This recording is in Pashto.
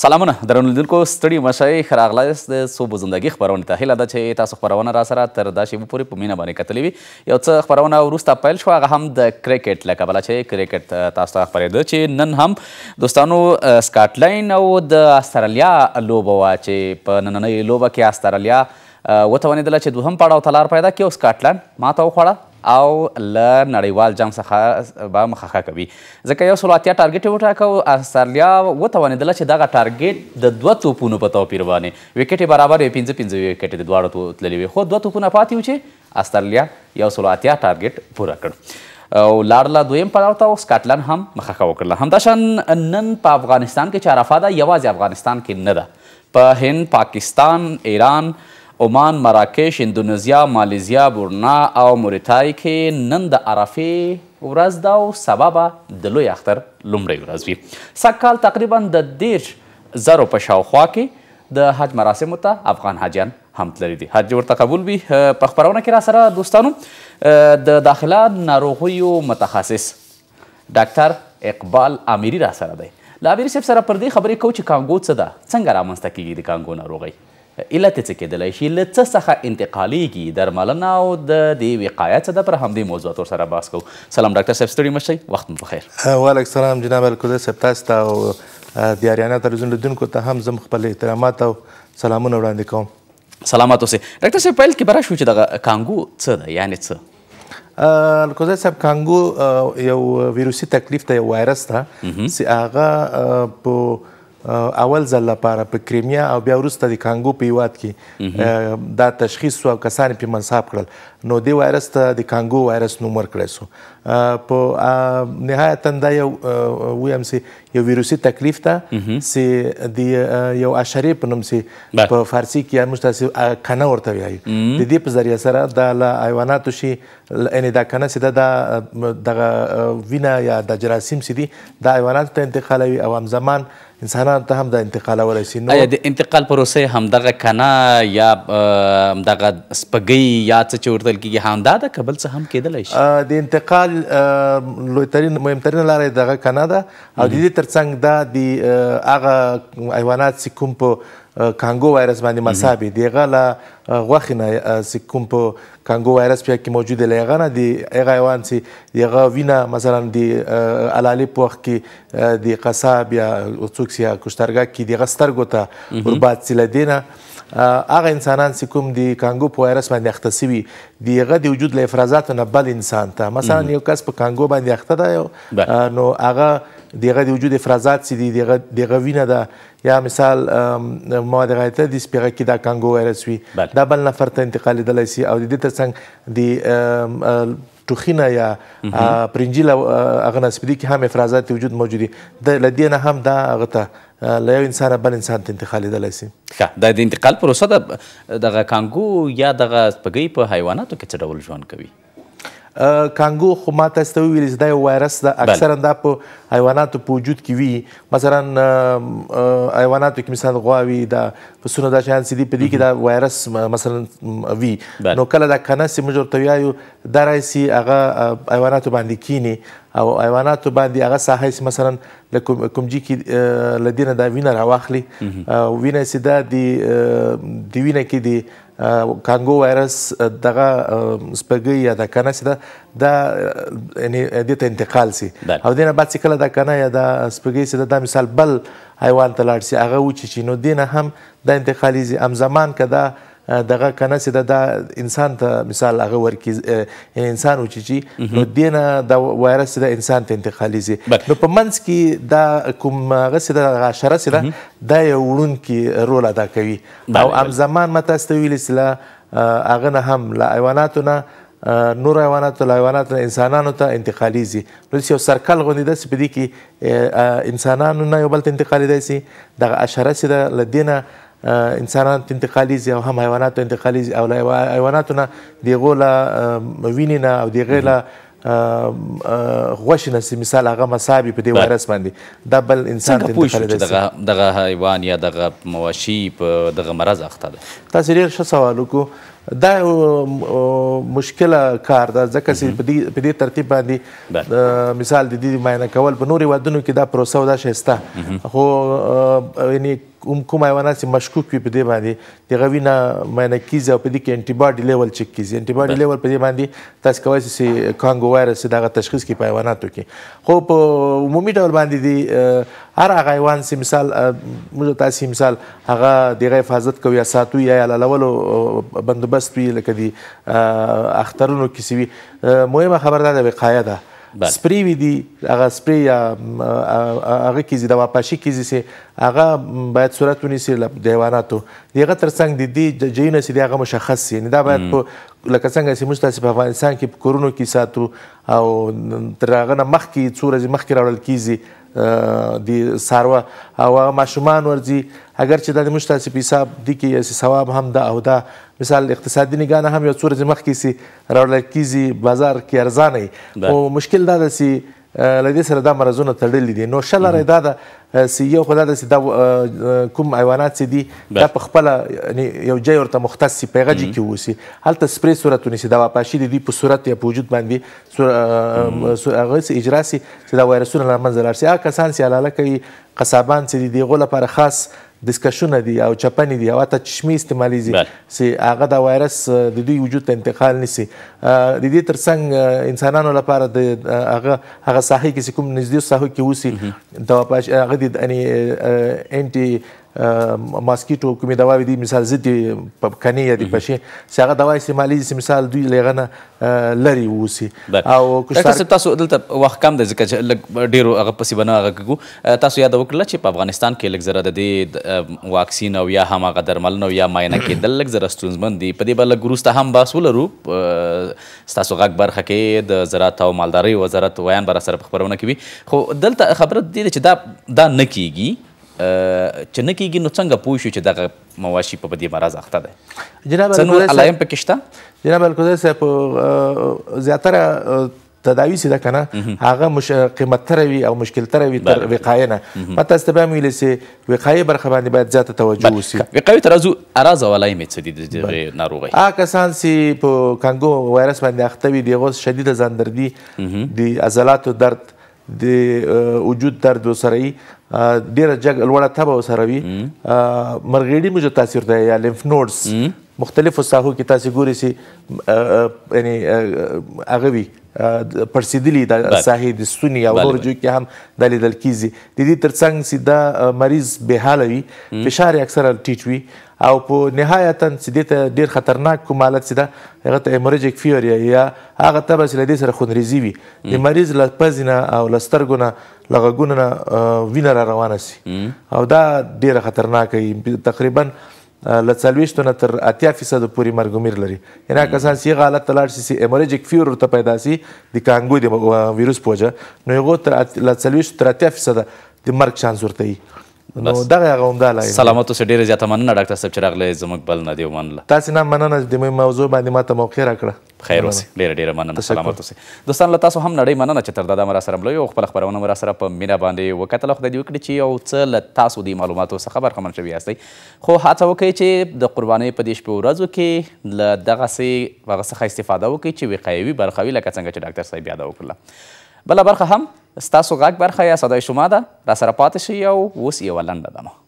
سلامونه درنولیدونکو ستړي مشئ ښه راغلاست د صوبو زندګي خپرونې ته هیله ده چې تاسو خپرونه را سره تر دا شیبو پورې په مینه باندې کتلې وي یو څه خپرونه وروسته پیل شوه هغه هم د کرکټ له کبله چې کرکټ تاسو ته خپرېده چې نن هم دوستانو سکاټلینډ او د استرالیا لوبه وه چې په نننۍ لوبه کې استرالیا وتوانېدله چې دوهم پړاو ته لار پیدا کړي او سکاټلینډ ماته وخوړه او له نړیوال جنګ څخه به مخه کوي ځکه یو سل اتیا ټارګېټ یې وټاکه استرالیا وتوانېدله چې دغه ټارګېټ د دوه توپونو په توپیر باندې ویکټې برابر وې پنځه پنځه ویکټې د دواړو تللې وې خو دوه توپونه پاتې و چې استرالیا یو سل اتیا ټارګېټ پوره کړ او لاړله دویم پړاو ته سکاټلند هم مخکښه وکړله همداشان نن په افغانستان کې چې عرفه ده یوازې افغانستان کې نه ده په هند پاکستان ایران عمان مراکش اندونزیا مالیزیا بورنا او موریتای کې نن د عرفې ورځ ده او سبا به د لوی اختر لومړۍ ورځ وي سږ کال تقریبا د دېرش زرو په شاوخوا کې د حج مراسمو ته افغان حاجیان هم تللی دي حج ورته قبول وي په خپرونه کې را سره دوستانو د داخله ناروغیو متخصص ډاکټر اقبال امیری را سره دی له امیری صاحب سره پر دې خبرې کوو چې کانګو څه ده څنګه رامنځته کیږي د کانګو ناروغۍ علت یې څه کیدلی شي له څه څخه انتقالیږي درملنه او د دې وقایت څه ده پر همدې موضوعات ورسره بحث کوو سلام ډاکټر صاحب ستړي مشئ وخت مو پخیر وعلیکم سلام جناب القدس صاحب تاسو ته او د آریانا تلویزیون لیدونکو ته هم زم خپل احترامات او سلامونه وړاندې کوم سلامات اوسئ ډاکټر صاحب پیل کې به راشو چې دغه کانګو څه ده یعنې څه الکوزای صاحب کانګو یو ویروسي تکلیف ته یو وایرس ده چې هغه په اول ځل لپاره په کریمیا او بیا وروسته د کانګو په یواد کې دا تشخیص سو او کسان په منصاب کړل نو دی وایرس ته د کانګو وایرس نوم ورکړی سو په نهایت دا یو وی ام سي یو ویروسي تکلیف ته سي د یو اشارې په نوم سي په فارسی کې موږ تاسو کنه ورته وایي د دې په ذریعہ سره د حیواناتو شي ان دا کنه سي دا د وینا یا د جراثیم سي دي د حیواناتو ته انتقالوي او هم زمان انسان افغانان ته هم دا انتقالولی سي نو د انتقال پروسې همدغه کنا یا همدغه سپګۍ یا څه چې ورته ویل کېږي همدا ده که بل څه هم کېدلی شي د انتقال لویترین مهمترینه لاره یې دغه کنا ده او د دې تر څنګ دا د هغه حیوانات چې کوم په کانګو وایرس باندې مصابې دیغه له غوښې نه چې کوم په کانګو وایرس په کې موجود دی هغه نه د هغه حیوان چې هغه وینه مثلا د الالې په وخت کې د قصاب یا څوک چې کشترګه کې دغه سترګو ته ورباد سیله دینه هغه انسانان چې کوم د کانګو په وایرس باندې اخته سوي دغه د وجود له افرازاتو نه بل انسان ته مثلا یو کس په کانګو باندې اخته دی نو هغه دیغه د وجود افرازات سي دي دیغه دیغه وینه ده یا مثال مواد غایته د سپیغه کې دا کانګو وایرس وي دا بل نفر ته انتقال دلای سي او د دې ترڅنګ د ټوخینه یا پرنجله هغه نسبدي کې هم افرازات وجود موجودي د لدینه هم دا غته له یو انسان بل انسان ته انتقالېدلی شي ښه دا د انتقال پروسه د دغه کانګو یا دغه سپګۍ په حیواناتو کې څه ډول ژوند کوي کانګو خو ما تاسو ته ویل دا یو وایرس دا اکثرا دا په حیواناتو په وجود کې وي مثلا حیواناتو کې مثلا غواوي دا پسونه دا شان سدي په دې کې دا وایرس مثلا وي نو کله دا کنه سي موږ ورته وایو دا راځي هغه حیواناتو باندې کینی او حیواناتو باندې هغه ساحه مثلا د کومجي کې لدینه دا وینه راواخلي وینه سي دا دی د وینه کې دی کانګو وایرس دغه سپګي یا د کنه سي دا یعنی د ته انتقال سي او دینه بعد څه کله د کنه یا د سپګي سي دا مثال بل حیوان تلاړ سي هغه و چې نو دینه هم د انتقالیزي ام زمان کده دغه کنه چې د انسان ته مثال هغه ورکی انسان وچی نو دینه د وایرس د انسان ته انتقالي زی نو په منځ کې دا کوم هغه چې د غشره سره دا یو ورون کې رول ادا کوي او ام زمان مته استویل سلا هغه نه هم لا ایواناتونه نور حیوانات له حیوانات انسانانو ته انتقالي زی نو یو سرکل غونډه د سپدی کې انسانانو نه یو بل ته انتقالي دی سي د اشاره سي د لدینه انسانان ته انتقالیږي او هم حیوانات ته انتقالیږي او حیواناتونه دغو له وینې نه او د هغې له غوښې نه چې مثال هغه مصابي په دې وایرس باندې دا بل انسان ته انتقالیږي دغه دغه حیوان یا دغه مواشي په دغه مرض اخته ده تاسو ډېر ښه سوال وکړو دا مشکله کار ده ځکه چې په دې ترتیب باندې مثال د دې معاینه کول په نورو هیوادونو کې دا پروسه دا شایسته خو یعنی کوم کوم حیوانات چې مشکوک وي په دې باندې دغه وینه معاینه کیږي او په دې کې انټي باډي لیول چک کیږي انټي باډي لیول په دې باندې تاسو کولی شئ چې کانګو وایرس دغه تشخیص کړي په حیواناتو کې خو په عمومي ډول باندې دی هر هغه حیوان چې مثال موږ تاسو مثال هغه دغه حفاظت کوي یا ساتو یا لولو بندوبست وي لکه دی اخترونو کې سوي مهمه خبر ده وقایه ده سپری وی دی هغه سپری یا هغه کیزی د واپاشي کیزی سي هغه باید صورت ونیسي له دیواناتو دغه ترڅنګ د دې جینس دی هغه مشخص سي دا باید په لکه څنګه چې موږ تاسو په افغانستان کې په کورونو کې ساتو او تر هغه نه مخکې څو ورځې مخکې راوړل کیږي د ساروه او هغه ماشومان ورځي اگر چې دا د موږ تاسې په حساب دي کې یاسې ثواب هم ده او دا مثال اقتصادي نگاه نه هم یو څو ورځې مخکې سي راوړل کیږي بازار کې ارزانه خو مشکل دا ده چې له دې سره دا مرزونه تړلي دي نو ښه لاره دا ده سی یو خو دا ده چې دا کوم حیوانات چې دي دا په خپله یعنې یو ځای ورته مختص سي په هغه ځای کې اوسي هلته سپرې صورت ونیسي دا واپاشي د دوی په صورت یا په وجود باندې هغه سي اجرا سي چې دا وایرسونه له منځه لاړ سي هغه کسان چې علاله کوي قصابان چې دي د هغو لپاره خاص دسکشونه دي او چپنې دي او حتی چشمې استعمالیږي چې هغه د وایرس د دوی وجود ته انتقال نسی د دې ترڅنګ انسانانو لپاره د هغه هغه ساحې کې کوم نږدې ساحو کې اوسي د هغه د انټي ماسکیټو کومې دوا دي مثال ضد کنې یا د پشي چې هغه دوا استعمالي چې مثال دوی لغنه لري ووسی او کښته تاسو دلته وخت کم دی ځکه چې ډیرو هغه پسې بنا هغه کو تاسو یاد وکړل چې په افغانستان کې لږ زره د دې واکسین او یا هم هغه درملنه یا معاینه کېدل لږ زره ستونزمن دي په دې بل ګروسته هم باس ولرو ستاسو غږ برخه کې د زراعت او مالدارۍ وزارت ویان بر سره خبرونه کوي خو دلته خبره دې چې دا دا نه کیږي چې نه کیږي نو څنګه پوه شو چې دغه مواشي په دې مرض اخته دی جناب څه نور علایم پکې شته جناب القدس صاحب زیاتره تداوی سي ده کنه هغه مش قیمت تر وی او مشکل تر وی تر وقایه نه پته است به ویل سي وقایه برخه باندې باید زیاته توجه وسی وقایه تر ازو اراز ولای می څه دي ناروغي ا کسان سي په کانګو وایرس باندې اخته وی دیغه شدید زندردی دی عضلاتو درد د وجود درد وسره ډیره جګ لوړه تبه وسره وي مرغېړي موجه تاثیر دی یا لیمف نوډز مختلفو ساحو کې تاسو ګورئ چې یعنی هغه وي پرسیدلی د ساحې د سونی او نور جو کې هم د لیدل کیږي د دې ترڅنګ چې دا مریض به حال وي فشار اکثرا ټیټ وي او په نهایتا چې د ډیر خطرناک کوم حالت چې دا هغه ته ایمورجیک فیور یا هغه تبه چې لدې سره خونریزي وي د مریض له پزینه او له سترګو نه له غوږونو نه وینه را روانه سي او دا ډیره خطرناکه تقریبا له څلوېښتو نه تر اتیا فیصدو پورې مرګ عمر لري یعنې هغه کسان چې هغه حالت ته لاړ شي چې ایمرجک فیور ورته پیدا شي د کانګو د ویروس په وجه نو هغو تر له څلوېښتو تر اتیا فیصده د مرګ چانس ورته وي نو دغه هغه عمده لایې سلامت اوسې ډېره زیاته مننه ډاکټر صاحب چې راغلی زموږ بل نه دی ومنله تاسې نه مننه چې د موضوع باندې ماته موقع راکړه خیر اوسې ډېره ډېره مننه سلامت اوسې دوستان له تاسو هم نړۍ مننه چې تر دا دمه راسره ملوي او خپله خپرونه مو راسره په مینه باندې وکتله خدای دې وکړي چې یو څه له تاسو دې معلوماتو څخه برخمن شوي یاستئ خو هڅه وکړئ چې د قربانۍ په دې شپو ورځو کې له دغسې هغه څخه استفاده وکړئ چې وقایوي برخه وي لکه څنګه چې ډاکټر صاحب یاده وکړله بله برخه هم ستاسو غږ برخه یا صدای شما ده را سره پاتې شئ او اوس یوه لنډه دمه